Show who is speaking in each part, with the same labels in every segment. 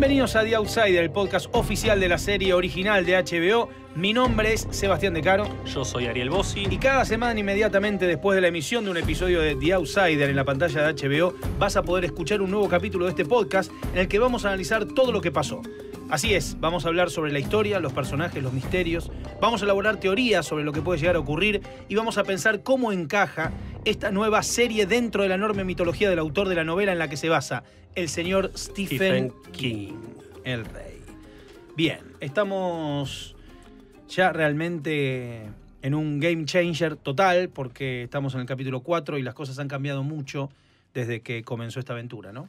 Speaker 1: Bienvenidos a The Outsider, el podcast oficial de la serie original de HBO. Mi nombre es Sebastián De Caro. Yo soy Ariel Bossi. Y cada semana, inmediatamente después de la emisión de un episodio de The Outsider en la pantalla de HBO, vas a poder escuchar un nuevo capítulo de este podcast en el que vamos a analizar todo lo que pasó. Así es, vamos a hablar sobre la historia, los personajes, los misterios, vamos a elaborar teorías sobre lo que puede llegar a ocurrir y vamos a pensar cómo encaja esta nueva serie dentro de la enorme mitología del autor de la novela en la que se basa, el señor Stephen, King, el rey. Bien, estamos ya realmente en un game changer total porque estamos en el capítulo 4 y las cosas han cambiado mucho desde que comenzó esta aventura, ¿no?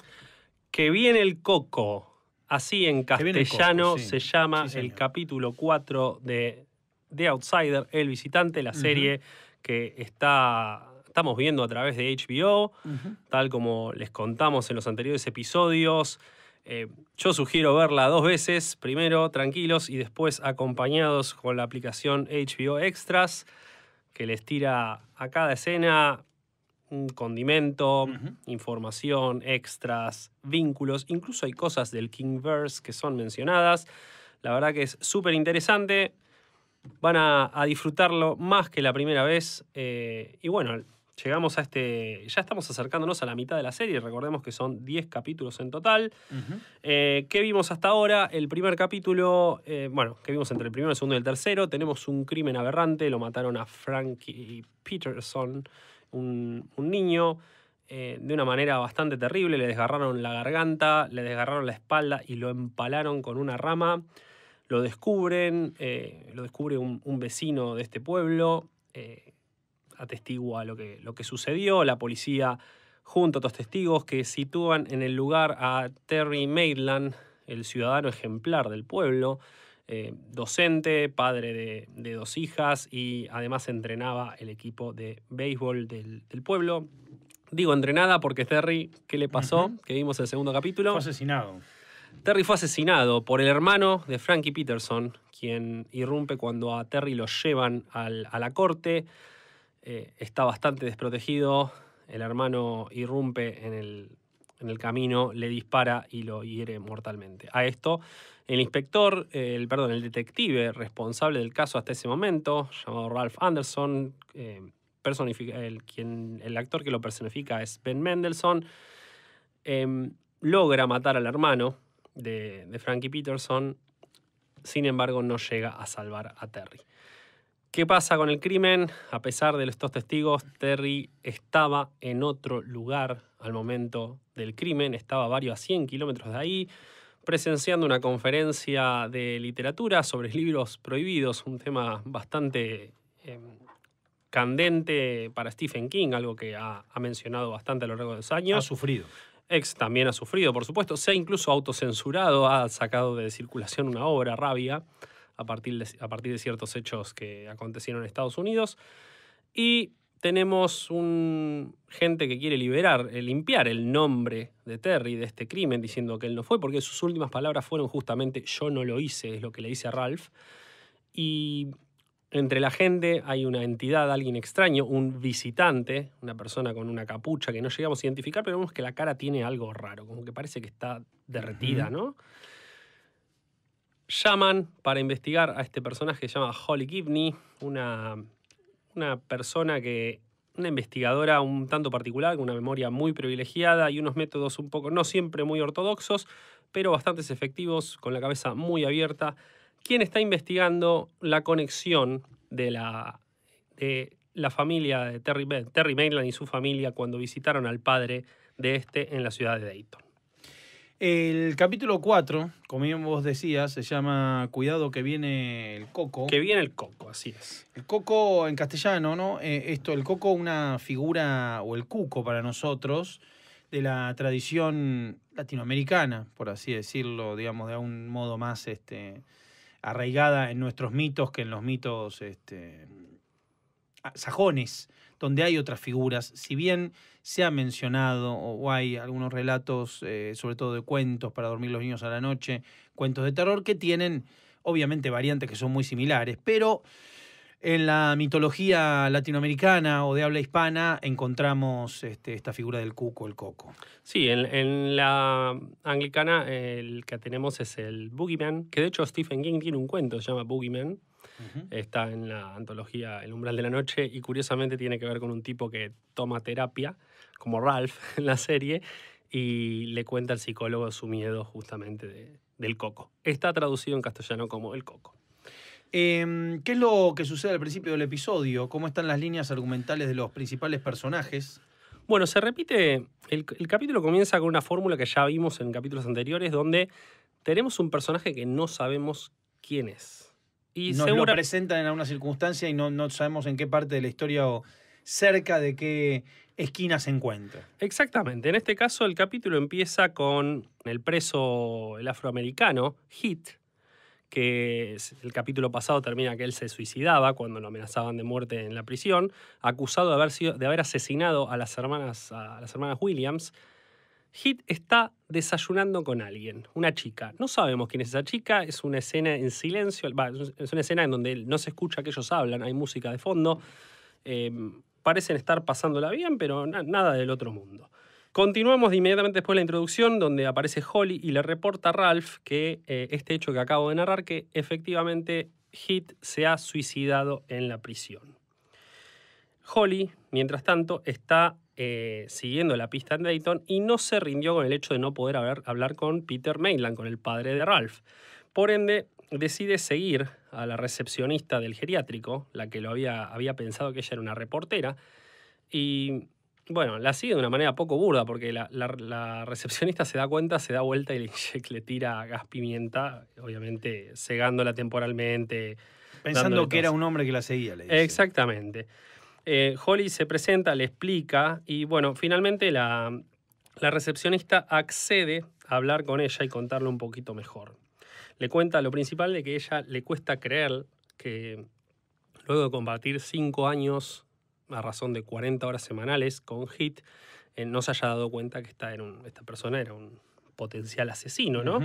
Speaker 1: Que viene el coco.
Speaker 2: Así en castellano se llama el capítulo 4 de The Outsider, El Visitante, la serie que está estamos viendo a través de HBO, tal como les contamos en los anteriores episodios. Eh, yo sugiero verla dos veces, primero tranquilos y después acompañados con la aplicación HBO Extras, que les tira a cada escena un condimento, información, extras, vínculos, incluso hay cosas del Kingverse que son mencionadas. La verdad que es súper interesante. Van a, disfrutarlo más que la primera vez. Eh, y bueno, llegamos a este. Ya estamos acercándonos a la mitad de la serie. Recordemos que son 10 capítulos en total. Eh, ¿Qué vimos hasta ahora? El primer capítulo, eh, bueno, ¿qué vimos entre el primero, el segundo y el tercero. Tenemos un crimen aberrante. Lo mataron a Frankie Peterson, un, niño. Eh, de una manera bastante terrible, le desgarraron la garganta, le desgarraron la espalda y lo empalaron con una rama. Lo descubren, lo descubre un, un, vecino de este pueblo atestigua lo que, lo que sucedió. La policía, junto a otros testigos que sitúan en el lugar a Terry Maitland, el ciudadano ejemplar del pueblo, eh, docente, padre de, dos hijas y además entrenaba el equipo de béisbol del, pueblo. Digo entrenada porque Terry, ¿qué le pasó? Que vimos el segundo capítulo. Fue asesinado. Terry fue asesinado por el hermano de Frankie Peterson, quien irrumpe cuando a Terry lo llevan a la corte. Eh, está bastante desprotegido. El hermano irrumpe en el, camino, le dispara y lo hiere mortalmente. A esto, el inspector, el, perdón, el detective responsable del caso hasta ese momento, llamado Ralph Anderson, eh, personifica, el, quien, el actor que lo personifica es Ben Mendelssohn, em, logra matar al hermano de, de Frankie Peterson, sin embargo no llega a salvar a Terry. ¿Qué pasa con el crimen? A pesar de estos testigos, Terry estaba en otro lugar al momento del crimen, estaba varios a 100 kilómetros de ahí, presenciando una conferencia de literatura sobre libros prohibidos, un tema bastante em, candente para Stephen King, algo que ha, ha, mencionado bastante a lo largo de los años. Ha sufrido. Ex también ha sufrido, por supuesto, se ha incluso autocensurado, ha sacado de circulación una obra, Rabia a partir de, a partir de ciertos hechos que acontecieron en Estados Unidos. Y tenemos un gente que quiere liberar, eh, limpiar el nombre de Terry de este crimen, diciendo que él no fue, porque sus últimas palabras fueron justamente yo no lo hice, es lo que le dice a Ralph. Y entre la gente hay una entidad, alguien extraño, un visitante, una persona con una capucha que no llegamos a identificar, pero vemos que la cara tiene algo raro, como que parece que está derretida, ¿no? llaman para investigar a este personaje que se llama Holly Gibney, una, una persona que una investigadora un tanto particular, con una memoria muy privilegiada y unos métodos un poco, no siempre muy ortodoxos, pero bastante efectivos, con la cabeza muy abierta, quien está investigando la conexión de la, de la familia de Terry, Terry Maitland y su familia cuando visitaron al padre de este en la ciudad de Dayton.
Speaker 1: El capítulo 4, como bien vos decías, se llama Cuidado que viene el coco. Que viene el coco, así es. El coco en castellano, ¿no? Eh, esto, el coco, una figura, o el cuco para nosotros, de la tradición latinoamericana, por así decirlo, digamos, de un modo más este, arraigada en nuestros mitos que en los mitos este, sajones, donde hay otras figuras. Si bien se ha mencionado o hay algunos relatos, eh, sobre todo de cuentos para dormir los niños a la noche, cuentos de terror que tienen obviamente variantes que son muy similares, pero en la mitología latinoamericana o de habla hispana encontramos este, esta figura del cuco, el coco.
Speaker 2: Sí, en, en, la anglicana el que tenemos es el Boogeyman, que de hecho Stephen King tiene un cuento, se llama Boogeyman, Está en la antología El umbral de la noche y curiosamente tiene que ver con un tipo que toma terapia, como Ralph en la serie, y le cuenta al psicólogo su miedo justamente
Speaker 1: del coco. Está traducido en castellano como el coco. Em, ¿Qué es lo que sucede al principio del episodio? ¿Cómo están las líneas argumentales de los principales personajes?
Speaker 2: Bueno, se repite, el capítulo comienza con una fórmula que ya vimos en capítulos anteriores, donde tenemos un personaje que no sabemos quién es. Y nos lo
Speaker 1: presentan en alguna circunstancia y no, sabemos en qué parte de la historia o cerca de qué esquina se encuentra.
Speaker 2: Exactamente. En este caso, el capítulo empieza con el preso, el afroamericano, Hit, que el capítulo pasado termina que él se suicidaba cuando lo amenazaban de muerte en la prisión, acusado de haber, sido, de haber asesinado a las, hermanas, a las hermanas Williams Hit está desayunando con alguien, una chica. No sabemos quién es esa chica, es una escena en silencio, es una escena en donde no se escucha que ellos hablan, hay música de fondo. Em, parecen estar pasándola bien, pero nada del otro mundo. Continuamos inmediatamente después de la introducción, donde aparece Holly y le reporta a Ralph que eh, este hecho que acabo de narrar, que efectivamente Hit se ha suicidado en la prisión. Holly, mientras tanto, está eh, siguiendo la pista en Dayton y no se rindió con el hecho de no poder hablar, con Peter Mainland, con el padre de Ralph. Por ende, decide seguir a la recepcionista del geriátrico, la que lo había, había pensado que ella era una reportera, y bueno, la sigue de una manera poco burda, porque la, recepcionista se da cuenta, se da vuelta y le, le tira gas pimienta, obviamente cegándola temporalmente. Pensando que era un hombre que la seguía, le dice. Exactamente. Eh, Holly se presenta, le explica y bueno, finalmente la, recepcionista accede a hablar con ella y contarle un poquito mejor. Le cuenta lo principal de que ella le cuesta creer que luego de combatir cinco años a razón de 40 horas semanales con HIT, eh, no se haya dado cuenta que esta, persona era un potencial asesino, ¿no?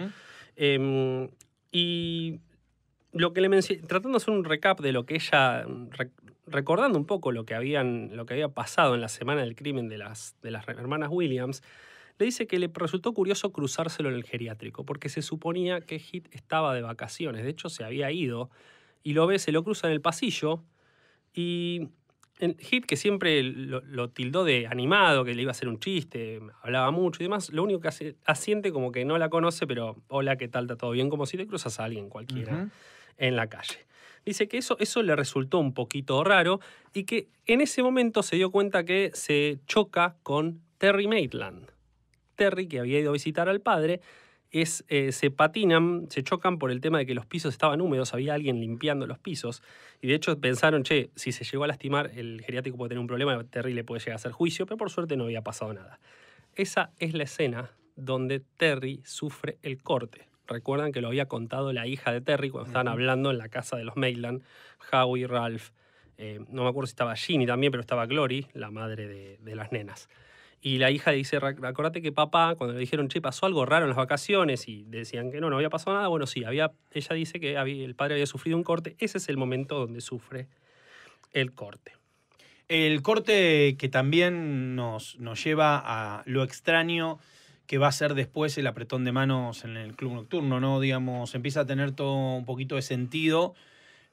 Speaker 2: Em, y lo que le tratando de hacer un recap de lo que ella, mm, recordando un poco lo que, habían, lo que había pasado en la semana del crimen de las, de las hermanas Williams, le dice que le resultó curioso cruzárselo en el geriátrico, porque se suponía que Hit estaba de vacaciones, de hecho se había ido, y lo ve, se lo cruza en el pasillo, y Hit, que siempre lo, tildó de animado, que le iba a hacer un chiste, hablaba mucho y demás, lo único que hace, asiente como que no la conoce, pero hola, ¿qué tal? ¿Está todo bien? Como si te cruzas a alguien cualquiera en la calle. Dice que eso, eso le resultó un poquito raro y que en ese momento se dio cuenta que se choca con Terry Maitland. Terry, que había ido a visitar al padre, es, eh, se patinan, se chocan por el tema de que los pisos estaban húmedos, había alguien limpiando los pisos. Y de hecho pensaron, che, si se llegó a lastimar, el geriático puede tener un problema, Terry le puede llegar a hacer juicio, pero por suerte no había pasado nada. Esa es la escena donde Terry sufre el corte recuerdan que lo había contado la hija de Terry cuando estaban hablando en la casa de los Maitland, Howie, Ralph, eh, no me acuerdo si estaba Ginny también, pero estaba Glory, la madre de, las nenas. Y la hija dice, acordate que papá, cuando le dijeron, che, pasó algo raro en las vacaciones y decían que no, no había pasado nada, bueno, sí, había, ella dice que el padre había sufrido un corte, ese es el momento donde sufre
Speaker 1: el corte. El corte que también nos, nos lleva a lo extraño que va a ser después el apretón de manos en el club nocturno, ¿no? Digamos, empieza a tener todo un poquito de sentido,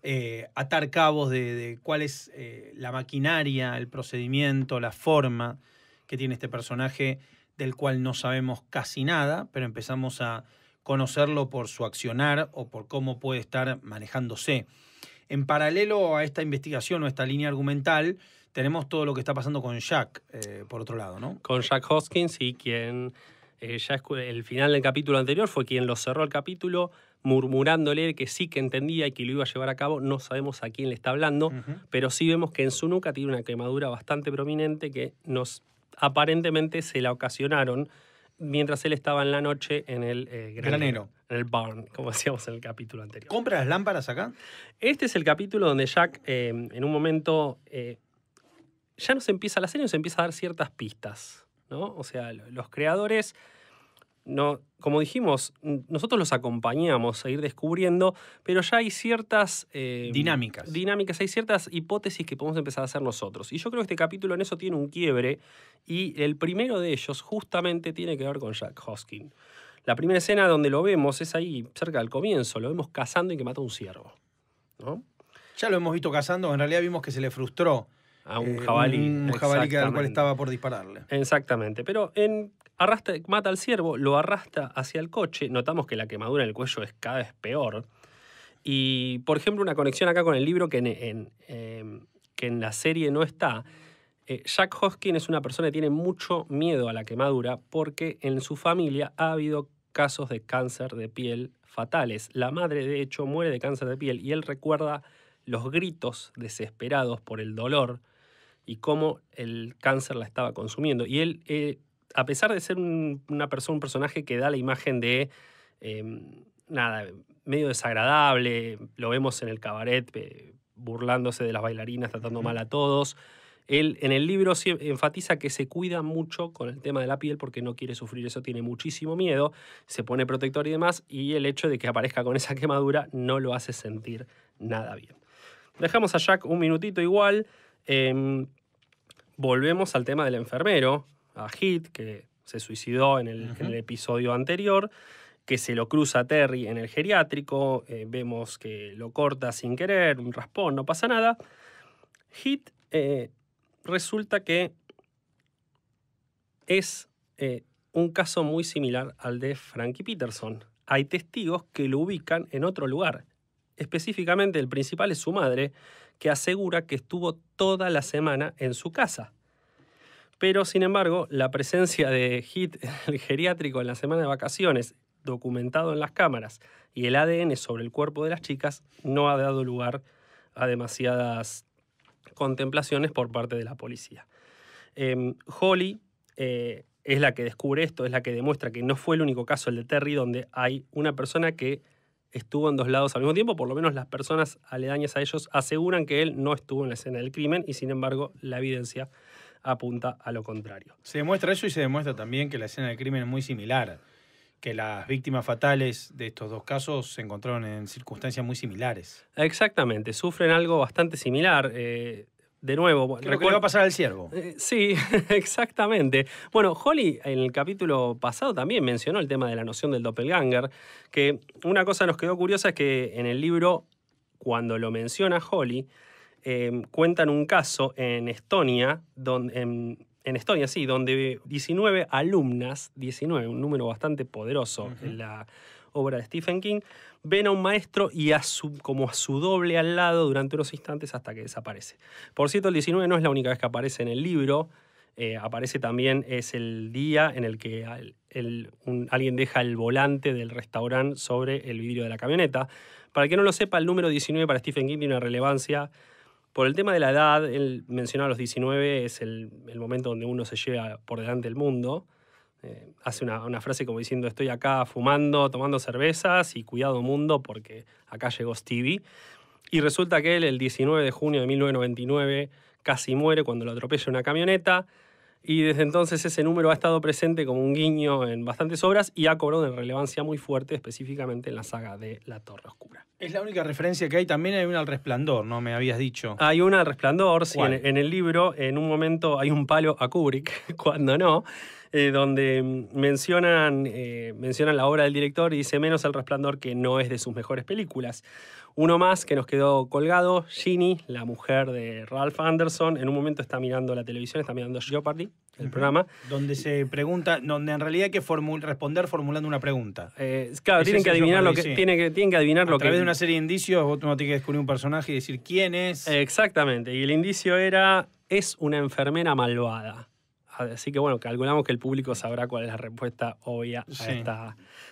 Speaker 1: eh, atar cabos de, cuál es eh, la maquinaria, el procedimiento, la forma que tiene este personaje, del cual no sabemos casi nada, pero empezamos a conocerlo por su accionar o por cómo puede estar manejándose. En paralelo a esta investigación o esta línea argumental, tenemos todo lo que está pasando con Jack, eh, por otro lado,
Speaker 2: ¿no? Con Jack Hoskins y quien eh, el final del capítulo anterior fue quien lo cerró el capítulo murmurándole que sí que entendía y que lo iba a llevar a cabo, no sabemos a quién le está hablando, pero sí vemos que en su nuca tiene una quemadura bastante prominente que nos aparentemente se la ocasionaron mientras él estaba en la noche en el eh, granero, En el barn, como decíamos en el capítulo anterior. ¿Compra las lámparas acá? Este es el capítulo donde Jack eh, en un momento... ya nos empieza, la serie nos empieza a dar ciertas pistas o sea, los creadores, no, como dijimos, nosotros los acompañamos a ir descubriendo, pero ya hay ciertas... Eh, dinámicas. Dinámicas, hay ciertas hipótesis que podemos empezar a hacer nosotros. Y yo creo que este capítulo en eso tiene un quiebre y el primero de ellos justamente tiene que ver con Jack Hoskin. La primera escena donde lo vemos es ahí, cerca del comienzo, lo vemos cazando y que mata un ciervo. Ya lo hemos visto cazando, en realidad vimos que se le frustró a un eh, jabalí. Un jabalí cual estaba por dispararle. Exactamente. Pero en mata al ciervo, lo arrastra hacia el coche. Notamos que la quemadura en el cuello es cada vez peor. Y, por ejemplo, una conexión acá con el libro que en, em, que en la serie no está. Eh, Jack Hoskin es una persona que tiene mucho miedo a la quemadura porque en su familia ha habido casos de cáncer de piel fatales. La madre, de hecho, muere de cáncer de piel y él recuerda los gritos desesperados por el dolor y cómo el cáncer la estaba consumiendo. Y él, eh, a pesar de ser una persona, un personaje que da la imagen de, em, nada, medio desagradable, lo vemos en el cabaret eh, burlándose de las bailarinas, tratando mal a todos. Él en el libro enfatiza que se cuida mucho con el tema de la piel porque no quiere sufrir eso, tiene muchísimo miedo, se pone protector y demás, y el hecho de que aparezca con esa quemadura no lo hace sentir nada bien. Dejamos a Jack un minutito igual. Em, volvemos al tema del enfermero, a Hit, que se suicidó en el, episodio anterior, que se lo cruza Terry en el geriátrico, eh, vemos que lo corta sin querer, un raspón, no pasa nada. Hit eh, resulta que es eh, un caso muy similar al de Frankie Peterson. Hay testigos que lo ubican en otro lugar. Específicamente el principal es su madre, que asegura que estuvo toda la semana en su casa. Pero, sin embargo, la presencia de HIT el geriátrico en la semana de vacaciones, documentado en las cámaras, y el ADN sobre el cuerpo de las chicas no ha dado lugar a demasiadas contemplaciones por parte de la policía. Em, Holly eh, es la que descubre esto, es la que demuestra que no fue el único caso el de Terry donde hay una persona que estuvo en dos lados al mismo tiempo, por lo menos las personas aledañas a ellos aseguran que él no estuvo en la escena del crimen y sin embargo la evidencia apunta a lo contrario. Se
Speaker 1: demuestra eso y se demuestra también que la escena del crimen es muy similar, que las víctimas fatales de estos dos casos se encontraron en circunstancias muy similares. Exactamente, sufren algo bastante
Speaker 2: similar. Eh, de nuevo. Recuerdo pasar al ciervo. Eh, sí, exactamente. Bueno, Holly en el capítulo pasado también mencionó el tema de la noción del doppelganger, que una cosa nos quedó curiosa es que en el libro, cuando lo menciona Holly, em, cuentan un caso en Estonia, donde, en, Estonia, sí, donde 19 alumnas, 19, un número bastante poderoso en la obra de Stephen King, ven a un maestro y a su, como a su doble al lado durante unos instantes hasta que desaparece. Por cierto, el 19 no es la única vez que aparece en el libro. Eh, aparece también, es el día en el que alguien deja el volante del restaurante sobre el vidrio de la camioneta. Para que no lo sepa, el número 19 para Stephen King tiene una relevancia por el tema de la edad, él mencionaba los 19, es el, el, momento donde uno se lleva por delante el mundo. Eh, hace una, frase como diciendo estoy acá fumando, tomando cervezas y cuidado mundo porque acá llegó Stevie. Y resulta que él el 19 de junio de 1999 casi muere cuando lo atropella una camioneta y desde entonces ese número ha estado presente como un guiño en bastantes obras y ha cobrado una relevancia muy fuerte específicamente en la saga de La Torre
Speaker 1: Oscura. Es la única referencia que hay, también hay una al resplandor, ¿no? Me habías dicho.
Speaker 2: Hay una al resplandor, sí, en el libro en un momento hay un palo a Kubrick, cuando no. Eh, donde mm, mencionan, eh, mencionan la obra del director y dice menos El Resplandor, que no es de sus mejores películas. Uno más que nos quedó colgado, Ginny, la mujer de Ralph Anderson, en un momento está mirando la televisión, está mirando Jeopardy, el programa.
Speaker 1: Donde se pregunta, donde en realidad hay que responder formulando una pregunta. Eh, claro, tienen que, adivinar lo que, tiene que, adivinar A lo que... través de una serie de indicios vos no tienes que descubrir un personaje y decir quién es.
Speaker 2: exactamente, y el indicio era, es una enfermera malvada. Así que bueno, calculamos que el público sabrá cuál es la respuesta obvia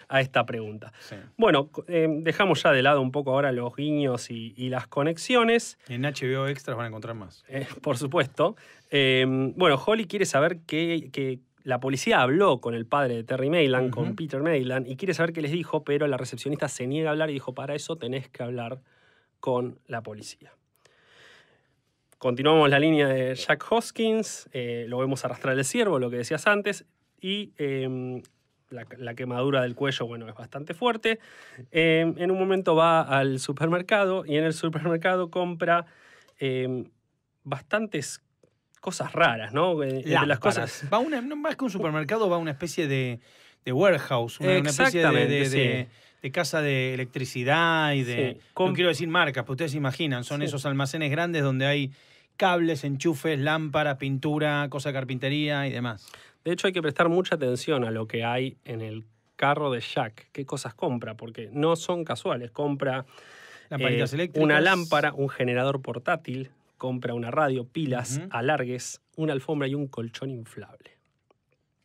Speaker 2: a, esta, pregunta. Bueno, eh, dejamos ya de lado un poco ahora los guiños y, las conexiones. En HBO Extras van a encontrar más. Eh, por supuesto. Eh, bueno, Holly quiere saber que la policía habló con el padre de Terry Mayland, con Peter Mayland, y quiere saber qué les dijo, pero la recepcionista se niega a hablar y dijo, para eso tenés que hablar con la policía. Continuamos la línea de Jack Hoskins, eh, lo vemos arrastrar el ciervo, lo que decías antes, y em, la, quemadura del cuello, bueno, es bastante fuerte. Em, en un momento va al supermercado y en el supermercado compra
Speaker 1: em, bastantes cosas raras, ¿no? Eh, eh, las cosas. Va más que un supermercado, va una especie de, warehouse, una, especie de, casa de electricidad y de. ¿Cómo No quiero decir marcas, pero ustedes se imaginan, son esos almacenes grandes donde hay cables, enchufes, lámparas, pintura, cosas de carpintería y demás. De hecho, hay que prestar mucha atención a lo que hay en el carro de Jack, qué cosas compra,
Speaker 2: porque no son casuales. Compra
Speaker 1: eh, una lámpara,
Speaker 2: un generador portátil, compra una radio, pilas, alargues, una alfombra y un colchón inflable.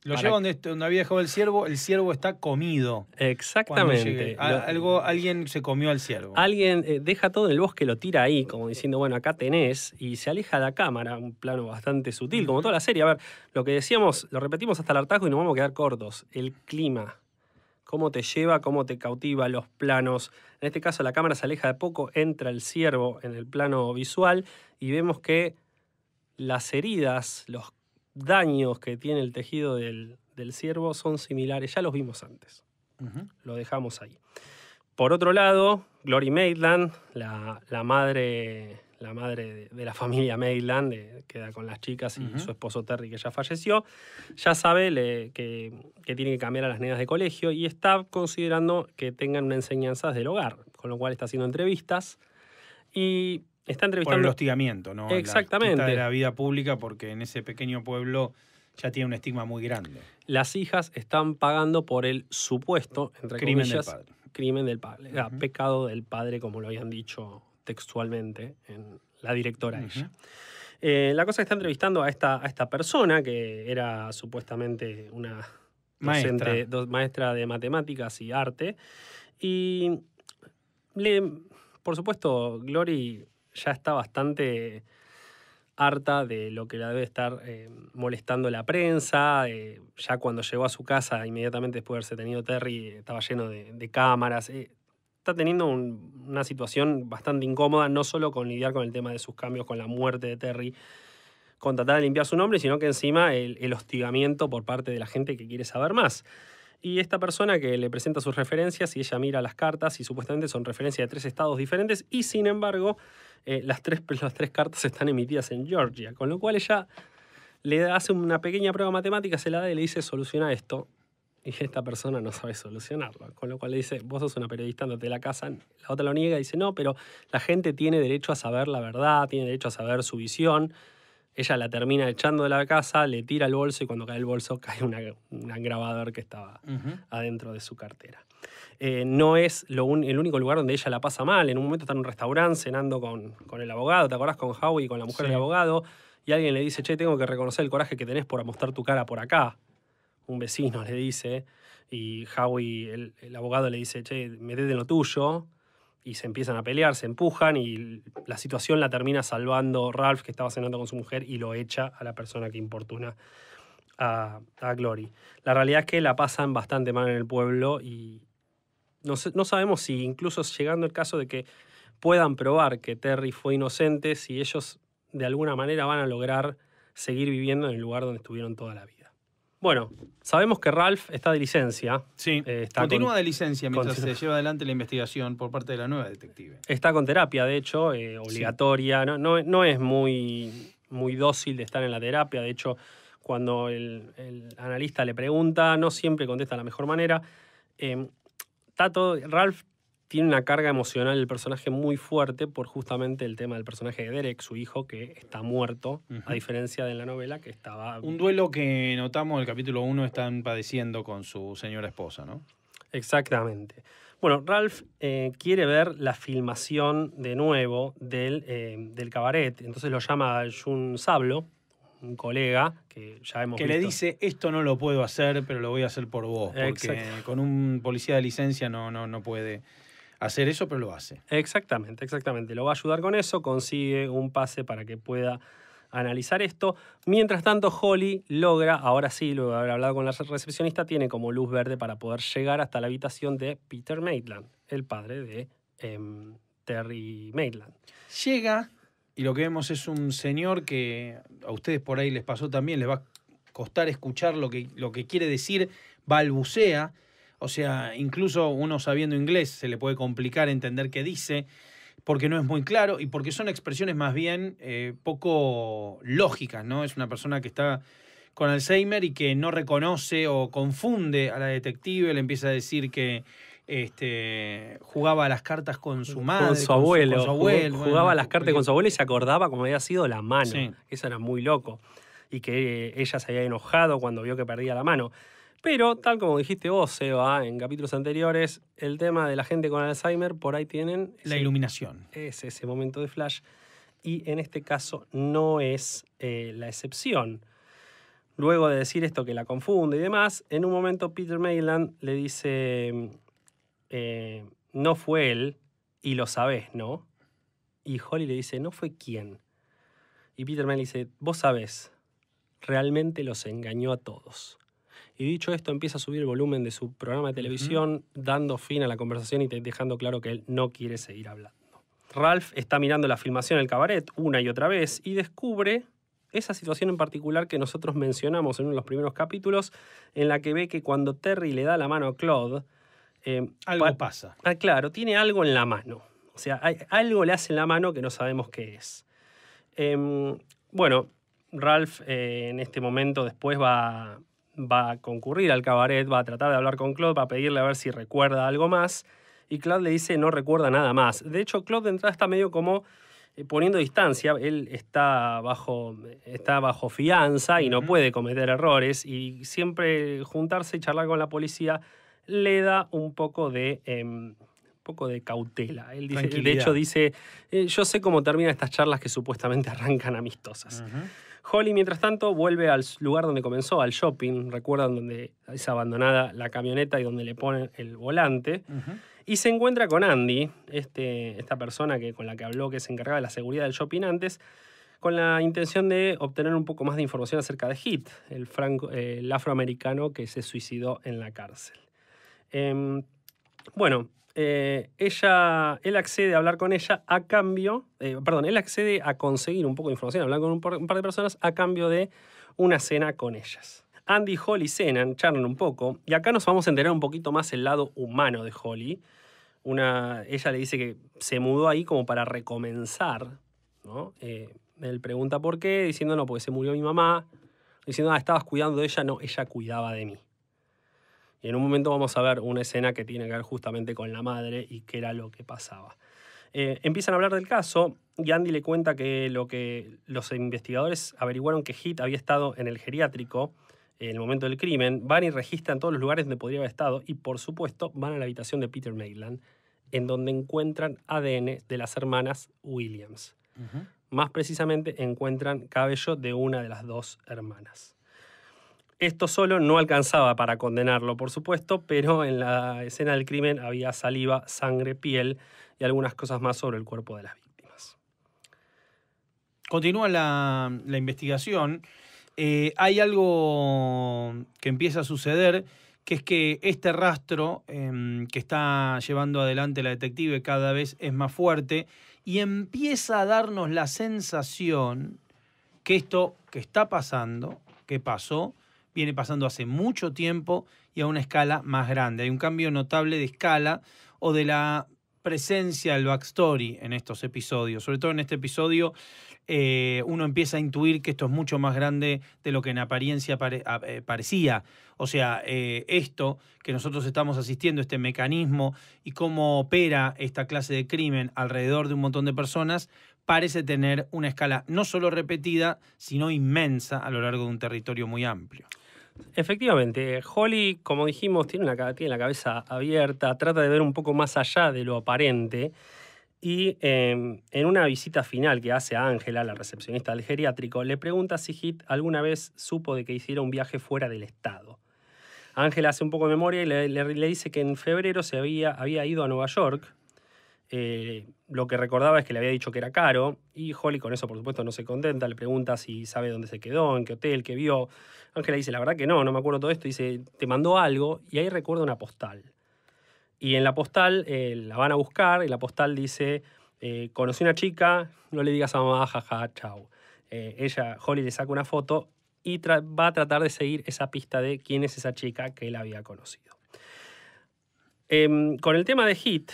Speaker 1: Lo lleva donde, donde, había dejado el ciervo, el ciervo está comido. Exactamente. Algo, alguien se comió al ciervo.
Speaker 2: Alguien eh, deja todo en el bosque, lo tira ahí, como diciendo, bueno, acá tenés, y se aleja la cámara, un plano bastante sutil, como toda la serie. A ver, lo que decíamos, lo repetimos hasta el hartazgo y nos vamos a quedar cortos. El clima cómo te lleva, cómo te cautiva los planos. En este caso la cámara se aleja de poco, entra el ciervo en el plano visual y vemos que las heridas, los daños que tiene el tejido del, ciervo son similares, ya los vimos antes. Lo dejamos ahí. Por otro lado, Glory Maitland, la madre la madre de, la familia Maitland, queda con las chicas y su esposo Terry, que ya falleció, ya sabe que, tiene que cambiar a las nenas de colegio y está considerando que tengan una enseñanza desde el hogar, con lo cual está haciendo entrevistas y está entrevistando... Por el hostigamiento,
Speaker 1: ¿no? Exactamente. La de la vida pública porque en ese pequeño pueblo ya tiene un estigma muy grande. Las hijas están pagando por el supuesto, entre crimen del padre.
Speaker 2: crimen del padre, pecado del padre, como lo habían dicho textualmente en la directora ella. Eh, la cosa que está entrevistando a esta, a esta persona, que era supuestamente una maestra. de matemáticas y arte, y por supuesto, Glory ya está bastante harta de lo que la debe estar eh, molestando la prensa. Eh, ya cuando llegó a su casa, inmediatamente después de haberse tenido Terry, estaba lleno de, cámaras está teniendo una situación bastante incómoda, no solo con lidiar con el tema de sus cambios, con la muerte de Terry, con tratar de limpiar su nombre, sino que encima el, hostigamiento por parte de la gente que quiere saber más. Y esta persona que le presenta sus referencias y ella mira las cartas y supuestamente son referencias de tres estados diferentes y sin embargo eh, las, tres, las tres cartas están emitidas en Georgia, con lo cual ella le hace una pequeña prueba matemática, se la da y le dice soluciona esto y esta persona no sabe solucionarlo. Con lo cual le dice, vos sos una periodista, andate de la casa. La otra lo niega y dice, no, pero la gente tiene derecho a saber la verdad, tiene derecho a saber su visión. Ella la termina echando de la casa, le tira el bolso y cuando cae el bolso cae un grabador que estaba adentro de su cartera. Eh, no es el único lugar donde ella la pasa mal. En un momento está en un restaurante cenando con, con el abogado, ¿te acordás con Howie, con la mujer del abogado? Y alguien le dice, che, tengo que reconocer el coraje que tenés por mostrar tu cara por acá un vecino le dice, y Howie, el, abogado, le dice, che, de lo tuyo, y se empiezan a pelear, se empujan, y la situación la termina salvando Ralph, que estaba cenando con su mujer, y lo echa a la persona que importuna a, Glory. La realidad es que la pasan bastante mal en el pueblo, y no, no sabemos si incluso llegando el caso de que puedan probar que Terry fue inocente, si ellos de alguna manera van a lograr seguir viviendo en el lugar donde estuvieron toda la vida. Bueno, sabemos que Ralph está de licencia. Sí. Eh, está Continúa de licencia mientras se lleva
Speaker 1: adelante la investigación por parte de la nueva detective.
Speaker 2: Está con terapia, de hecho, eh, obligatoria. No, es muy, muy dócil de estar en la terapia. De hecho, cuando el, analista le pregunta, no siempre contesta de la mejor manera. Eh, Ralph tiene una carga emocional el personaje muy fuerte por justamente el tema del personaje de Derek,
Speaker 1: su hijo, que está muerto, a
Speaker 2: diferencia de la novela que estaba... Un
Speaker 1: duelo que notamos en el capítulo 1 están padeciendo con su señora esposa, ¿no? Exactamente.
Speaker 2: Bueno, Ralph eh, quiere ver la filmación de nuevo del, eh, cabaret,
Speaker 1: entonces lo llama Jun Sablo, un colega que ya hemos visto. que le dice esto no lo puedo hacer pero lo voy a hacer por vos porque con un policía de licencia no no no puede hacer eso, pero lo hace. Exactamente, exactamente. Lo va a ayudar con eso, consigue un
Speaker 2: pase para que pueda analizar esto. Mientras tanto, Holly logra, ahora sí, luego de haber hablado con la recepcionista, tiene como luz verde para poder llegar hasta la habitación de Peter Maitland, el padre de em,
Speaker 1: Terry Maitland. Llega y lo que vemos es un señor que a ustedes por ahí les pasó también, les va a costar escuchar lo que, lo que quiere decir, balbucea o sea, incluso uno sabiendo inglés se le puede complicar entender qué dice porque no es muy claro y porque son expresiones más bien eh, poco lógicas, ¿no? Es una persona que está con Alzheimer y que no reconoce o confunde a la detective, le empieza a decir que este, jugaba las cartas con su madre. Con su abuelo. Jugaba las cartas con su
Speaker 2: abuelo y se acordaba como había sido la mano. Eso era muy loco. Y que eh, ella se había enojado cuando vio que perdía la mano. Pero, tal como dijiste vos, Seba, en capítulos anteriores, el tema de la gente con Alzheimer, por ahí tienen...
Speaker 1: la iluminación.
Speaker 2: Es ese momento de flash. Y en este caso no es eh, la excepción. Luego de decir esto que la confunde y demás, en un momento Peter Mayland le dice, eh, no fue él y lo sabés, ¿no? Y Holly le dice, no fue quién. Y Peter Mayland dice, vos sabés, realmente los engañó a todos. Y dicho esto, empieza a subir el volumen de su programa de televisión, dando fin a la conversación y dejando claro que él no quiere seguir hablando. Ralph está mirando la filmación del cabaret una y otra vez y descubre esa situación en particular que nosotros mencionamos en uno de los primeros capítulos, en la que ve que cuando Terry le da la mano a Claude, eh, algo pasa. Ah, claro, tiene algo en la mano. O sea, algo le hace en la mano que no sabemos qué es. Em, bueno, Ralph eh, en este momento después va, va a concurrir al cabaret, va a tratar de hablar con Claude, va a pedirle a ver si recuerda algo más. Y Claude le dice no recuerda nada más. De hecho, Claude de entrada está medio como eh, poniendo distancia. Él está bajo, está bajo fianza y no puede cometer errores. Y siempre juntarse y charlar con la policía le da un poco de... Em, poco de cautela. Él de hecho dice, eh, yo sé cómo terminan estas charlas que supuestamente arrancan amistosas. Holly, mientras tanto, vuelve al lugar donde comenzó, al shopping. Recuerdan donde es abandonada la camioneta y donde le ponen el volante. Y se encuentra con Andy, este, esta persona que, con la que habló, que se encargaba de la seguridad del shopping antes, con la intención de obtener un poco más de información acerca de Hit, el, afroamericano que se suicidó en la cárcel. Em, bueno, eh, ella, él accede a hablar con ella a cambio, eh, perdón, él accede a conseguir un poco de información, a hablar con un par, de personas a cambio de una cena con ellas. Andy y Holly cenan, charlan un poco, y acá nos vamos a enterar un poquito más el lado humano de Holly. Una, ella le dice que se mudó ahí como para recomenzar, ¿no? Eh, él pregunta por qué, diciendo, no, porque se murió mi mamá, diciendo, ah, estabas cuidando de ella, no, ella cuidaba de mí. Y en un momento vamos a ver una escena que tiene que ver justamente con la madre y qué era lo que pasaba. Eh, empiezan a hablar del caso y Andy le cuenta que lo que los investigadores averiguaron que Hit había estado en el geriátrico en el momento del crimen, van y registran todos los lugares donde podría haber estado y por supuesto van a la habitación de Peter Maitland, en donde encuentran ADN de las hermanas Williams. Más precisamente encuentran cabello de una de las dos hermanas. Esto solo no alcanzaba para condenarlo, por supuesto, pero en la escena del crimen había saliva, sangre, piel y algunas cosas más sobre el cuerpo de las víctimas.
Speaker 1: Continúa la, investigación. Eh, hay algo que empieza a suceder, que es que este rastro em, que está llevando adelante la detective cada vez es más fuerte y empieza a darnos la sensación que esto que está pasando, que pasó, viene pasando hace mucho tiempo y a una escala más grande. Hay un cambio notable de escala o de la presencia del backstory en estos episodios. Sobre todo en este episodio eh, uno empieza a intuir que esto es mucho más grande de lo que en apariencia eh, parecía. O sea, eh, esto que nosotros estamos asistiendo, este mecanismo y cómo opera esta clase de crimen alrededor de un montón de personas, parece tener una escala no solo repetida, sino inmensa a lo largo de un territorio muy amplio.
Speaker 2: Efectivamente, Holly, como dijimos, tiene, la cabeza abierta, trata de ver un poco más allá de lo aparente. Y em, en una visita final que hace a Ángela, la recepcionista del geriátrico, le pregunta si Hit alguna vez supo de que hiciera un viaje fuera del estado. Ángela hace un poco de memoria y le, dice que en febrero se había, había ido a Nueva York eh, lo que recordaba es que le había dicho que era caro y Holly con eso por supuesto no se contenta, le pregunta si sabe dónde se quedó, en qué hotel, qué vio. Ángela dice, la verdad que no, no me acuerdo todo esto, dice, te mandó algo y ahí recuerda una postal. Y en la postal eh, la van a buscar y la postal dice, eh, conocí una chica, no le digas a mamá, jaja, chau. Eh, ella, Holly le saca una foto y va a tratar de seguir esa pista de quién es esa chica que él había conocido. Em, con el tema de Hit,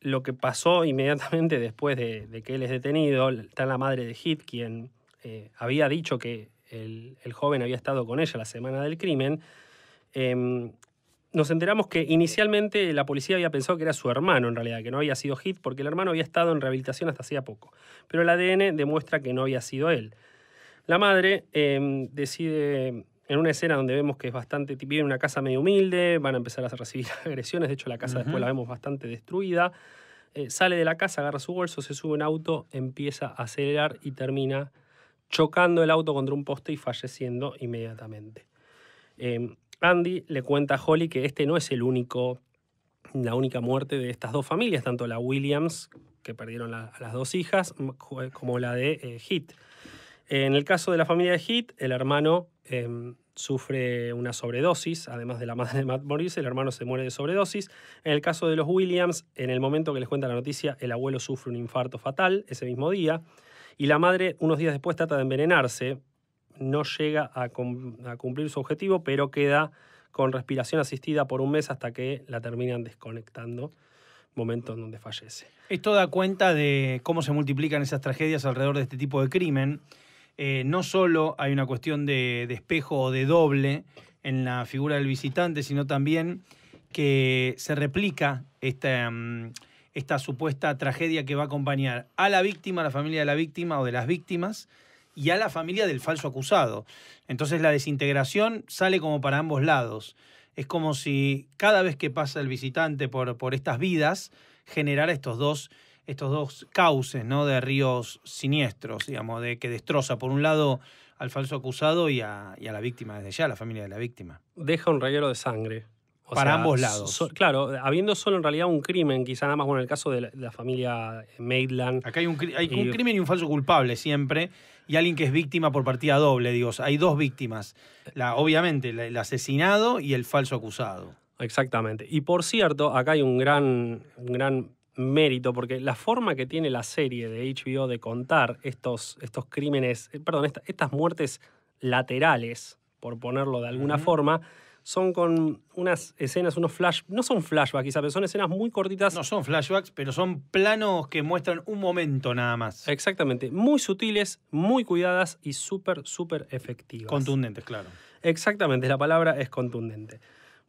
Speaker 2: lo que pasó inmediatamente después de, que él es detenido, está la madre de Hit, quien eh, había dicho que el, joven había estado con ella la semana del crimen, em, nos enteramos que inicialmente la policía había pensado que era su hermano en realidad, que no había sido Hit, porque el hermano había estado en rehabilitación hasta hacía poco. Pero el ADN demuestra que no había sido él. La madre em, decide en una escena donde vemos que es bastante, vive en una casa medio humilde, van a empezar a recibir agresiones, de hecho la casa después la vemos bastante destruida, eh, sale de la casa, agarra su bolso, se sube en un auto, empieza a acelerar y termina chocando el auto contra un poste y falleciendo inmediatamente. Em, Andy le cuenta a Holly que este no es el único, la única muerte de estas dos familias, tanto la Williams, que perdieron a las dos hijas, como la de Heat. Eh, Heath. En el caso de la familia de Heath, el hermano Em, sufre una sobredosis, además de la madre de Matt Morris, el hermano se muere de sobredosis. En el caso de los Williams, en el momento que les cuenta la noticia, el abuelo sufre un infarto fatal ese mismo día, y la madre unos días después trata de envenenarse, no llega a, cumplir su objetivo, pero queda con respiración asistida por un mes hasta que la terminan desconectando momento en donde fallece.
Speaker 1: Esto da cuenta de cómo se multiplican esas tragedias alrededor de este tipo de crimen. Eh, no solo hay una cuestión de, espejo o de doble en la figura del visitante, sino también que se replica esta, mm, esta supuesta tragedia que va a acompañar a la víctima, a la familia de la víctima o de las víctimas, y a la familia del falso acusado. Entonces la desintegración sale como para ambos lados. Es como si cada vez que pasa el visitante por, por estas vidas, generara estos dos estos dos cauces ¿no? de ríos siniestros, digamos, de que destroza por un lado al falso acusado y a, la víctima desde ya, a la familia de la víctima. Deja un reguero de sangre. Para ambos lados. claro, habiendo solo en realidad un crimen, quizá nada más, bueno, en el caso de la, familia eh, Maitland. Acá hay, un, un crimen y un falso culpable siempre, y alguien que es víctima por partida doble, digo. Hay dos víctimas, la, obviamente, el asesinado y el falso acusado. Exactamente. Y por cierto, acá hay un
Speaker 2: gran, un gran mérito, porque la forma que tiene la serie de HBO de contar estos, estos crímenes, eh, perdón, estas muertes laterales, por ponerlo de alguna forma, son con unas escenas, unos flash, no son flashbacks quizás, son escenas muy cortitas. No son flashbacks, pero son planos que muestran un momento nada más. Exactamente, muy sutiles, muy cuidadas y súper, súper efectivas. Contundentes, claro. Exactamente, la palabra es contundente.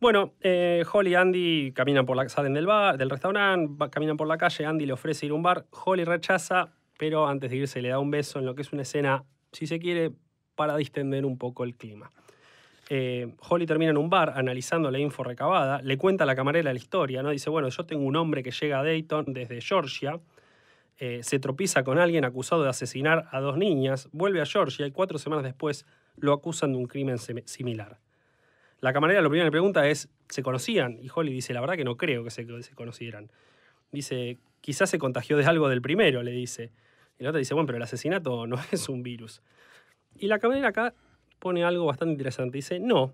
Speaker 2: Bueno, eh, Holly y Andy caminan por la, salen del bar, del restaurante, caminan por la calle, Andy le ofrece ir a un bar, Holly rechaza, pero antes de irse le da un beso en lo que es una escena, si se quiere, para distender un poco el clima. Eh, Holly termina en un bar analizando la info recabada, le cuenta a la camarera la historia, ¿no? Dice, bueno, yo tengo un hombre que llega a Dayton desde Georgia, eh, se tropieza con alguien acusado de asesinar a dos niñas, vuelve a Georgia y cuatro semanas después lo acusan de un crimen similar. La camarera lo primero que pregunta es, ¿se conocían? Y Holly dice, la verdad que no creo que se, conocieran. Dice, quizás se contagió de algo del primero, le dice. Y la otra dice, bueno, pero el asesinato no es un virus. Y la camarera acá pone algo bastante interesante. Dice, no,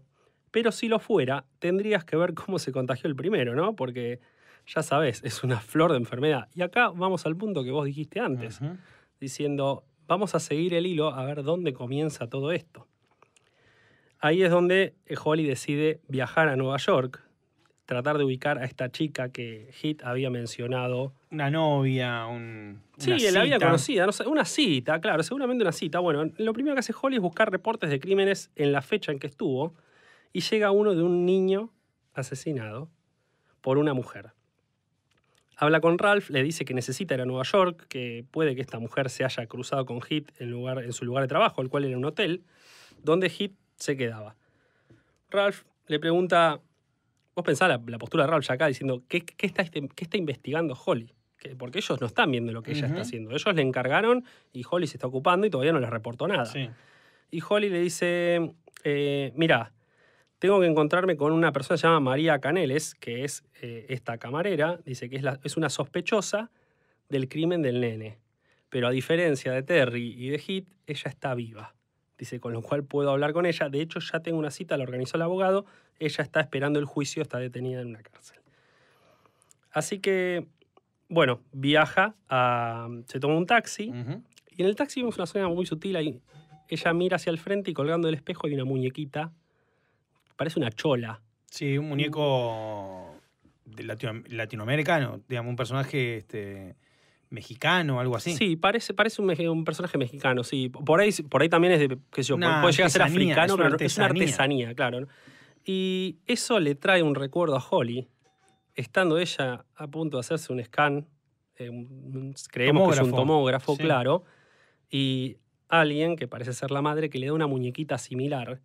Speaker 2: pero si lo fuera, tendrías que ver cómo se contagió el primero, ¿no? Porque ya sabes, es una flor de enfermedad. Y acá vamos al punto que vos dijiste antes, diciendo, vamos a seguir el hilo a ver dónde comienza todo esto ahí es donde eh, Holly decide viajar a Nueva York, tratar de ubicar a esta chica que Hit había
Speaker 1: mencionado. Una novia, un.
Speaker 2: Sí, una él había conocida, una cita, claro, seguramente una cita. Bueno, lo primero que hace Holly es buscar reportes de crímenes en la fecha en que estuvo y llega uno de un niño asesinado por una mujer. Habla con Ralph, le dice que necesita ir a Nueva York, que puede que esta mujer se haya cruzado con Hit en, lugar, en su lugar de trabajo, el cual era un hotel, donde Hit se quedaba. Ralph le pregunta, vos pensás la, postura de Ralph ya acá diciendo, ¿qué, está, este, está, investigando Holly? Porque ellos no están viendo lo que ella está haciendo. Ellos le encargaron y Holly se está ocupando y todavía no le reportó nada. Y Holly le dice, eh, mira, tengo que encontrarme con una persona llamada María Caneles, que es eh, esta camarera, dice que es, es, una sospechosa del crimen del nene. Pero a diferencia de Terry y de Hit, ella está viva. Dice, con lo cual puedo hablar con ella. De hecho, ya tengo una cita, la organizó el abogado. Ella está esperando el juicio, está detenida en una cárcel. Así que, bueno, viaja, se toma un taxi. Y en el taxi vemos una zona muy sutil. Ahí. Ella mira hacia el frente y colgando el espejo hay una muñequita.
Speaker 1: Parece una chola. Sí, un muñeco latinoamericano. Digamos, un personaje... Este mexicano o algo así. Sí, parece, parece un, personaje
Speaker 2: mexicano, sí. Por ahí, por ahí también es de, qué sé yo, puede llegar a ser africano, pero es una artesanía, claro. Y eso le trae un recuerdo a Holly, estando ella a punto de hacerse un scan, eh, creemos que es un tomógrafo, claro, y alguien que parece ser la madre que le da una muñequita similar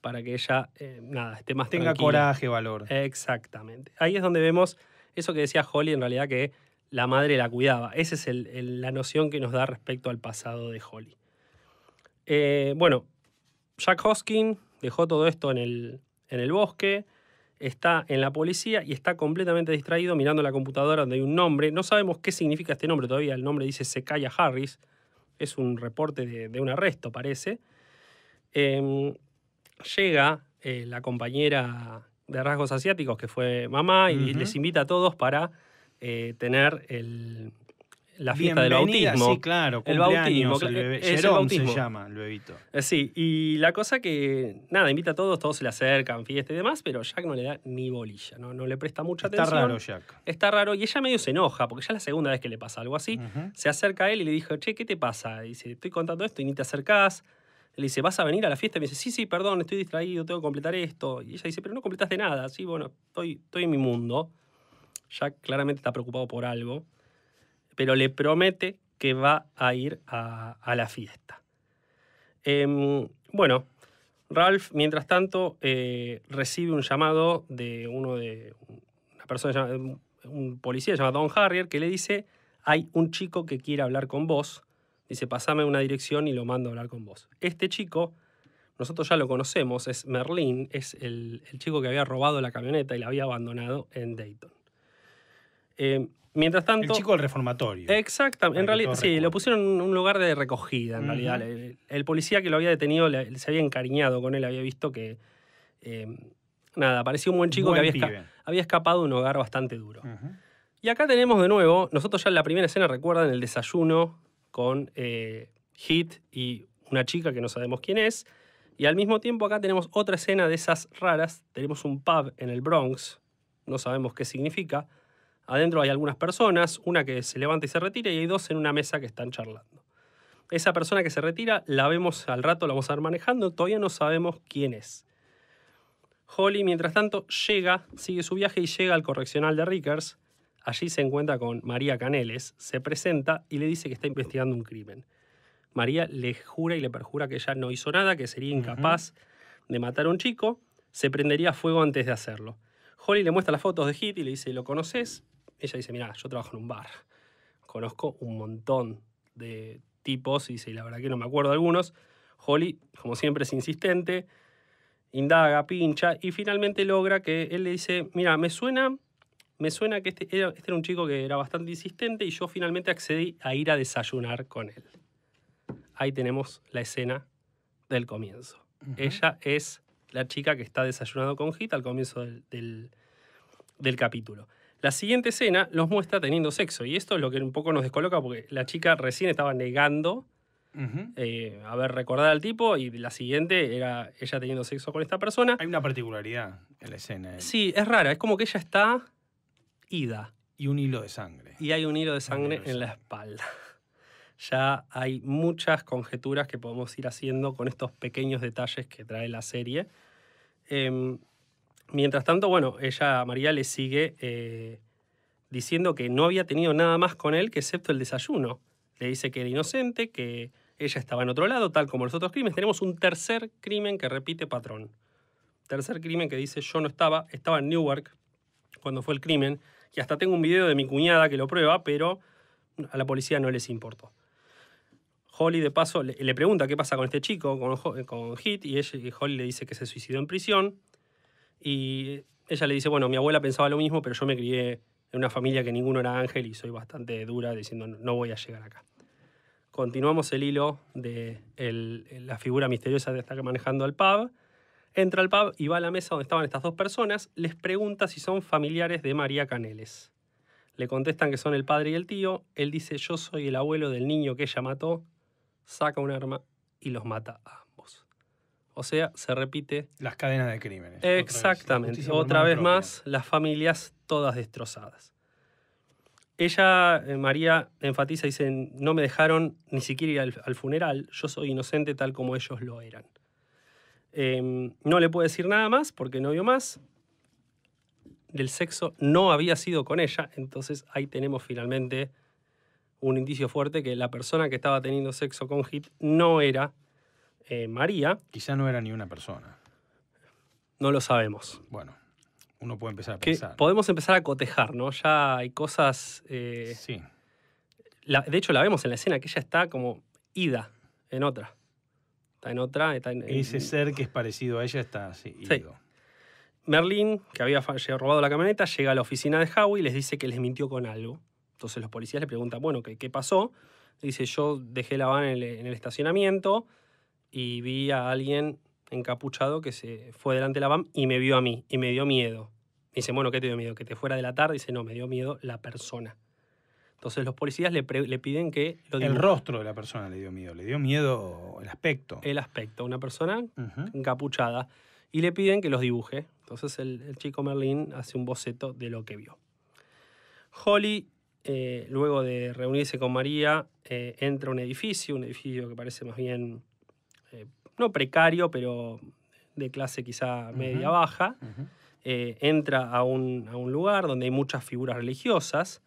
Speaker 2: para que ella, eh, nada, esté más Tenga coraje, valor. Exactamente. Ahí es donde vemos eso que decía Holly, en realidad que la madre la cuidaba. Esa es la noción que nos da respecto al pasado de Holly. Eh, bueno, Jack Hoskin dejó todo esto en el, bosque, está en la policía y está completamente distraído mirando la computadora donde hay un nombre. No sabemos qué significa este nombre todavía. El nombre dice Sekaya Harris. Es un reporte de, un arresto, parece. Em, llega eh, la compañera de rasgos asiáticos, que fue mamá, y les invita a todos para eh, tener la fiesta del bautismo. Sí, claro, el bautismo. bautismo. se llama el eh, Sí, y la cosa que, nada, invita a todos, todos se le acercan, fiesta y demás, pero Jack no le da ni bolilla, no, le presta mucha atención. Está raro, Jack. Está raro, y ella medio se enoja, porque ya es la segunda vez que le pasa algo así. Se acerca a él y le dijo, che, ¿qué te pasa? Y dice, estoy contando esto y ni te acercás. Le dice, ¿vas a venir a la fiesta? Y me dice, sí, sí, perdón, estoy distraído, tengo que completar esto. Y ella dice, pero no completaste nada. Sí, bueno, estoy, estoy en mi mundo. Jack claramente está preocupado por algo, pero le promete que va a ir a, la fiesta. Em, bueno, Ralph, mientras tanto, eh, recibe un llamado de uno de una persona, un policía llamado Don Harrier, que le dice: Hay un chico que quiere hablar con vos. Dice: Pasame una dirección y lo mando a hablar con vos. Este chico, nosotros ya lo conocemos, es Merlin, es el chico que había robado la camioneta y la había abandonado en Dayton. Eh, mientras tanto. El chico del reformatorio. Exactamente. En realidad, sí, lo pusieron en un lugar de recogida, en realidad. El, policía que lo había detenido se había encariñado con él, había visto que. Eh, nada, parecía un buen chico que había, escapado de un hogar bastante duro. Y acá tenemos de nuevo, nosotros ya en la primera escena recuerdan el desayuno con Hit eh, y una chica que no sabemos quién es. Y al mismo tiempo acá tenemos otra escena de esas raras. Tenemos un pub en el Bronx, no sabemos qué significa, Adentro hay algunas personas, una que se levanta y se retira, y hay dos en una mesa que están charlando. Esa persona que se retira la vemos al rato, la vamos a ver manejando, todavía no sabemos quién es. Holly, mientras tanto, llega, sigue su viaje y llega al correccional de Rickers. Allí se encuentra con María Caneles, se presenta y le dice que está investigando un crimen. María le jura y le perjura que ella no hizo nada, que sería incapaz de matar a un chico, se prendería fuego antes de hacerlo. Holly le muestra las fotos de Hit y le dice, ¿lo conoces? ella dice, mira, yo trabajo en un bar, conozco un montón de tipos, y dice, la verdad que no me acuerdo de algunos. Holly, como siempre, es insistente, indaga, pincha, y finalmente logra que él le dice, mira, me suena, me suena que este, este era, un chico que era bastante insistente y yo finalmente accedí a ir a desayunar con él. Ahí tenemos la escena del comienzo. Ella es la chica que está desayunando con Hit al comienzo del capítulo. La siguiente escena los muestra teniendo sexo y esto es lo que un poco nos descoloca porque la chica recién estaba negando eh, haber recordado al tipo y la siguiente era ella teniendo sexo con esta persona. Hay una particularidad
Speaker 1: en la escena. Eh.
Speaker 2: Sí, es rara, es como que ella está ida.
Speaker 1: Y un hilo de sangre.
Speaker 2: Y hay un hilo de sangre en la
Speaker 1: espalda.
Speaker 2: ya hay muchas conjeturas que podemos ir haciendo con estos pequeños detalles que trae la serie. Em, Mientras tanto, bueno, ella, María, le sigue eh, diciendo que no había tenido nada más con él que excepto el desayuno. Le dice que era inocente, que ella estaba en otro lado, tal como los otros crímenes. Tenemos un tercer crimen que repite patrón. Tercer crimen que dice yo no estaba, estaba en Newark cuando fue el crimen. Y hasta tengo un video de mi cuñada que lo prueba, pero a la policía no les importó. Holly de paso le, pregunta qué pasa con este chico, con, Hit, y Holly le dice que se suicidó en prisión. Y ella le dice, bueno, mi abuela pensaba lo mismo, pero yo me crié en una familia que ninguno era ángel y soy bastante dura diciendo, no voy a llegar acá. Continuamos el hilo de la figura misteriosa de estar manejando al pub. Entra al pub y va a la mesa donde estaban estas dos personas, les pregunta si son familiares de María Caneles. Le contestan que son el padre y el tío, él dice yo soy el abuelo del niño que ella mató, saca un arma y los mata a o sea, se repite.
Speaker 1: Las cadenas de crímenes. Exactamente. Otra vez,
Speaker 2: más, las familias todas destrozadas. Ella, eh, María, enfatiza y dice, no me dejaron ni siquiera ir al, funeral, yo soy inocente tal como ellos lo eran. Em, no le puedo decir nada más porque no vio más. Del sexo no había sido con ella, entonces ahí tenemos finalmente un indicio fuerte que la persona que estaba teniendo sexo con Hit no era eh, María. Quizá no era ni una persona. No lo sabemos.
Speaker 1: Bueno, uno puede empezar a pensar.
Speaker 2: Podemos empezar a cotejar, ¿no? Ya hay cosas. Eh, sí. de hecho, la vemos en la escena que ella está como ida en otra. Está en otra. Ese ser que es parecido a ella está así. Sí. Merlin, que había robado la camioneta, llega a la oficina de Howie y les dice que les mintió con algo. Entonces los policías le preguntan, bueno, ¿qué, pasó? Dice, yo dejé la van en el estacionamiento, y vi a alguien encapuchado que se fue delante de la BAM y me vio a mí y me dio miedo. dice, bueno, ¿qué te dio miedo? ¿Que te fuera de la tarde? Dice, no, me dio miedo la persona. Entonces los policías le, piden que... Lo el rostro
Speaker 1: de la persona le dio miedo,
Speaker 2: le dio miedo el aspecto. El aspecto, una persona encapuchada. Y le piden que los dibuje. Entonces el, chico Merlín hace un boceto de lo que vio. Holly, eh, luego de reunirse con María, eh, entra a un edificio, un edificio que parece más bien eh, no precario, pero de clase quizá media-baja, eh, entra a un, lugar donde hay muchas figuras religiosas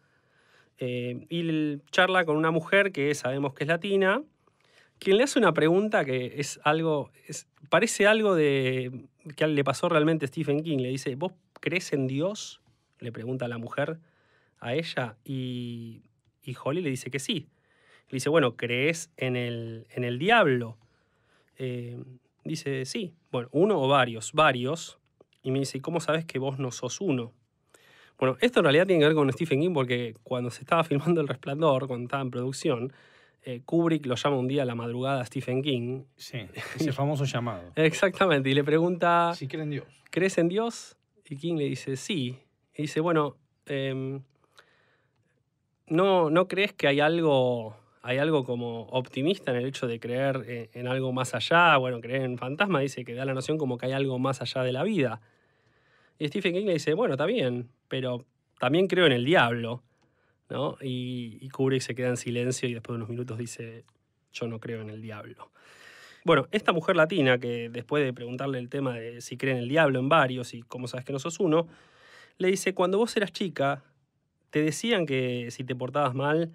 Speaker 2: eh, y charla con una mujer que sabemos que es latina, quien le hace una pregunta que es algo, parece algo de que le pasó realmente a Stephen King. Le dice, ¿vos crees en Dios? Le pregunta la mujer a ella y, Holly le dice que sí. Le dice, bueno, ¿crees en el, en el diablo? Eh, dice, sí, bueno, uno o varios, varios. Y me dice, ¿y cómo sabes que vos no sos uno? Bueno, esto en realidad tiene que ver con Stephen King porque cuando se estaba filmando El Resplandor, cuando estaba en producción, eh, Kubrick lo llama un día a la madrugada a Stephen King. Sí, ese
Speaker 1: famoso llamado.
Speaker 2: Exactamente, y le pregunta... Si Dios. ¿Crees en Dios? Y King le dice, sí. Y dice, bueno, em, no, ¿no crees que hay algo hay algo como optimista en el hecho de creer en algo más allá, bueno, creer en fantasma, dice que da la noción como que hay algo más allá de la vida. Y Stephen King le dice, bueno, está bien, pero también creo en el diablo, ¿no? Y, y se queda en silencio y después de unos minutos dice, yo no creo en el diablo. Bueno, esta mujer latina, que después de preguntarle el tema de si cree en el diablo en varios y cómo sabes que no sos uno, le dice, cuando vos eras chica, te decían que si te portabas mal,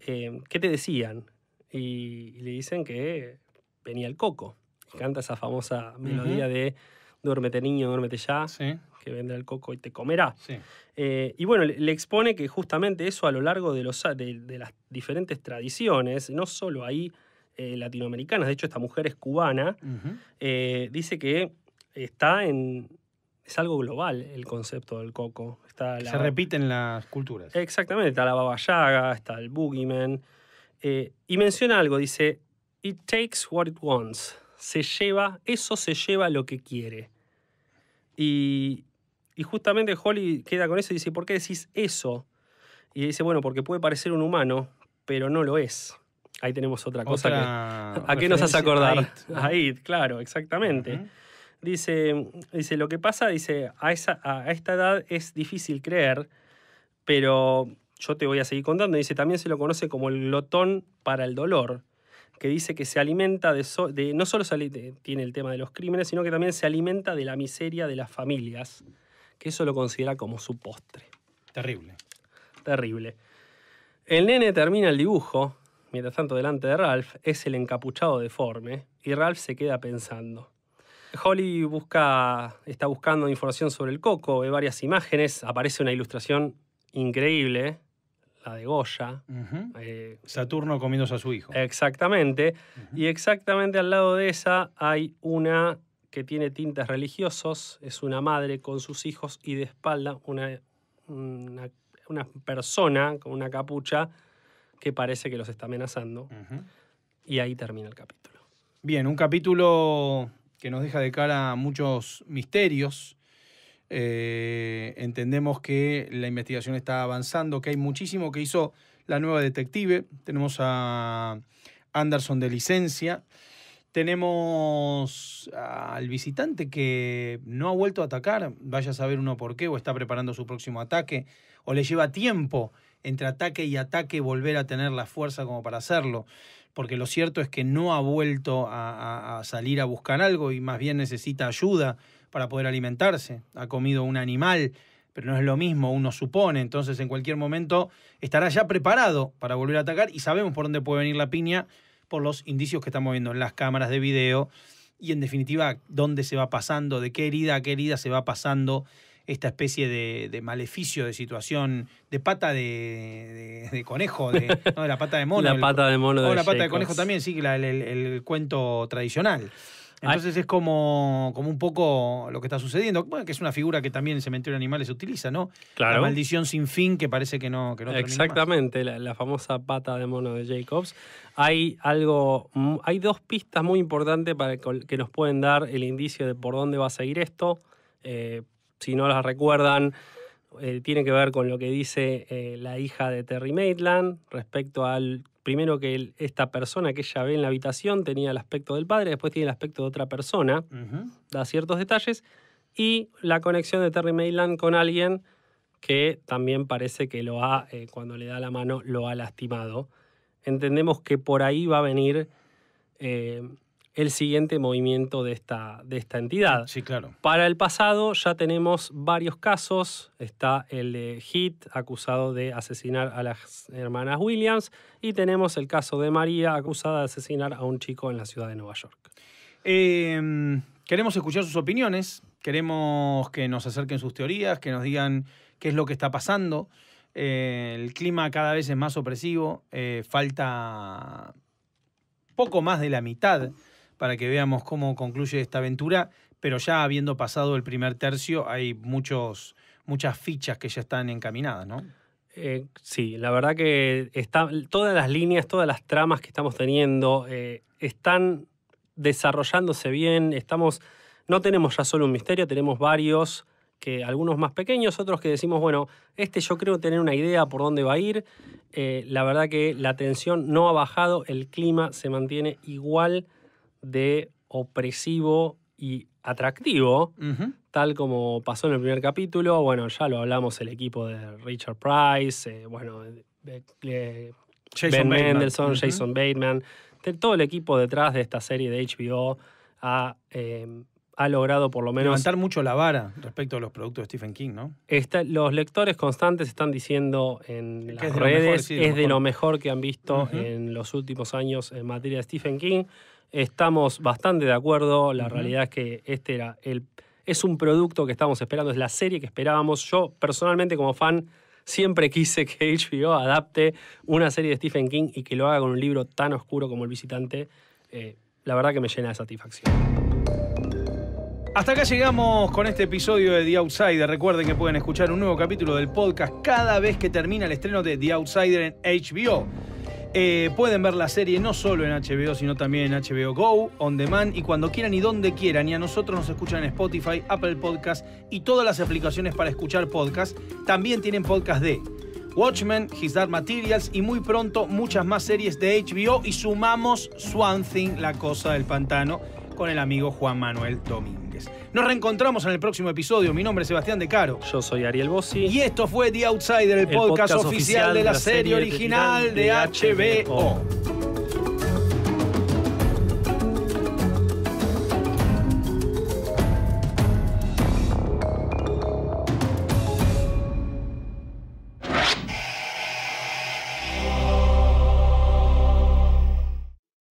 Speaker 2: eh, ¿qué te decían? Y, le dicen que venía el coco. Y canta esa famosa melodía de duérmete niño, duérmete ya, que vendrá el coco y te comerá. Eh, y bueno, le, expone que justamente eso a lo largo de, los, de, las diferentes tradiciones, no solo ahí eh, latinoamericanas, de hecho esta mujer es cubana, dice que está en, es algo global el concepto del coco. Está Se repiten
Speaker 1: las culturas.
Speaker 2: Exactamente, está la Baba Yaga, está el Boogeyman. Eh, y menciona algo, dice, It takes what it wants. Se lleva, eso se lleva lo que quiere. Y, justamente Holly queda con eso y dice, ¿por qué decís eso? Y dice, bueno, porque puede parecer un humano, pero no lo es. Ahí tenemos otra cosa. ¿A qué nos hace acordar? Ahí, claro, exactamente. Dice, dice, lo que pasa, dice, a, esa, a esta edad es difícil creer, pero yo te voy a seguir contando. Dice, también se lo conoce como el glotón para el dolor, que dice que se alimenta de, no solo tiene el tema de los crímenes, sino que también se alimenta de la miseria de las familias, que eso lo considera como su postre. Terrible. Terrible. El nene termina el dibujo, mientras tanto delante de Ralph, es el encapuchado deforme, y Ralph se queda pensando. Holly busca, está buscando información sobre el coco, ve varias imágenes, aparece una ilustración increíble, la de Goya. Eh, Saturno comiéndose a su hijo. Exactamente. Y exactamente al lado de esa hay una que tiene tintes religiosos, es una madre con sus hijos y de espalda una, una, persona con una capucha que parece que los está amenazando. Y ahí termina el capítulo.
Speaker 1: Bien, un capítulo que nos deja de cara muchos misterios. Eh, entendemos que la investigación está avanzando, que hay muchísimo que hizo la nueva detective. Tenemos a Anderson de licencia. Tenemos al visitante que no ha vuelto a atacar, vaya a saber uno por qué, o está preparando su próximo ataque, o le lleva tiempo entre ataque y ataque volver a tener la fuerza como para hacerlo porque lo cierto es que no ha vuelto a, salir a buscar algo y más bien necesita ayuda para poder alimentarse. Ha comido un animal, pero no es lo mismo, uno supone. Entonces, en cualquier momento estará ya preparado para volver a atacar y sabemos por dónde puede venir la piña por los indicios que estamos viendo en las cámaras de video y, en definitiva, dónde se va pasando, de qué herida a qué herida se va pasando esta especie de, maleficio, de situación, de pata de, conejo, de, la pata de mono. la pata de mono. de O la pata de conejo también, sí, el, cuento tradicional. Entonces es como, un poco lo que está sucediendo, que es una figura que también en Cementerio de Animales se utiliza, ¿no? Claro. La maldición sin fin que parece que no, que Exactamente, La, famosa pata de mono de Jacobs. Hay algo,
Speaker 2: mm, hay dos pistas muy importantes que nos pueden dar el indicio de por dónde va a seguir esto. Eh, si no las recuerdan, eh, tiene que ver con lo que dice eh, la hija de Terry Maitland respecto al, primero que esta persona que ella ve en la habitación tenía el aspecto del padre, después tiene el aspecto de otra persona, da ciertos detalles, y la conexión de Terry Maitland con alguien que también parece que lo ha, eh, cuando le da la mano, lo ha lastimado. Entendemos que por ahí va a venir el siguiente movimiento de esta, de esta entidad. Sí, claro. Para el pasado ya tenemos varios casos. Está el de Heath, acusado de asesinar a las hermanas Williams, y tenemos el caso de María, acusada de asesinar a
Speaker 1: un chico en la ciudad de Nueva York. Em, queremos escuchar sus opiniones, queremos que nos acerquen sus teorías, que nos digan qué es lo que está pasando. Eh, el clima cada vez es más opresivo, eh, falta poco más de la mitad para que veamos cómo concluye esta aventura, pero ya habiendo pasado el primer tercio hay muchos, muchas fichas que ya están encaminadas, ¿no? Eh, sí, la verdad que está, todas las líneas, todas las tramas que estamos teniendo eh,
Speaker 2: están desarrollándose bien, estamos, no tenemos ya solo un misterio, tenemos varios, que algunos más pequeños, otros que decimos, bueno, este yo creo tener una idea por dónde va a ir. Eh, la verdad que la tensión no ha bajado, el clima se mantiene igual de opresivo y atractivo, tal como pasó en el primer capítulo. Bueno, ya lo hablamos, el equipo de Richard Price, eh, bueno, eh, Jason ben Bateman. Mendelssohn, Jason Bateman, de, todo el equipo detrás de esta serie de HBO ha eh, ha logrado por lo menos... Levantar mucho la vara
Speaker 1: respecto a los productos de Stephen King,
Speaker 2: ¿no? los lectores constantes están diciendo en las redes, es de lo mejor que han visto en los últimos años en materia de Stephen King. Estamos bastante de acuerdo, la realidad es que este era el, es un producto que estábamos esperando, es la serie que esperábamos. Yo personalmente como fan siempre quise que HBO adapte una serie de Stephen King y que lo haga con un libro tan oscuro como El visitante. Eh, la verdad que me llena de satisfacción.
Speaker 1: Hasta acá llegamos con este episodio de The Outsider. Recuerden que pueden escuchar un nuevo capítulo del podcast cada vez que termina el estreno de The Outsider en HBO. Eh, pueden ver la serie no solo en HBO, sino también en HBO Go, On Demand y cuando quieran y donde quieran. Y a nosotros nos escuchan en Spotify, Apple Podcasts y todas las aplicaciones para escuchar podcast. También tienen podcast de Watchmen, His Dark Materials y muy pronto muchas más series de HBO. Y sumamos Swan Thing, la cosa del pantano, con el amigo Juan Manuel Domínguez. Nos reencontramos en el próximo episodio. Mi nombre es Sebastián De Caro. Yo soy Ariel Bossi. Y esto fue The Outsider, el, podcast, oficial de la, serie, original de, HBO.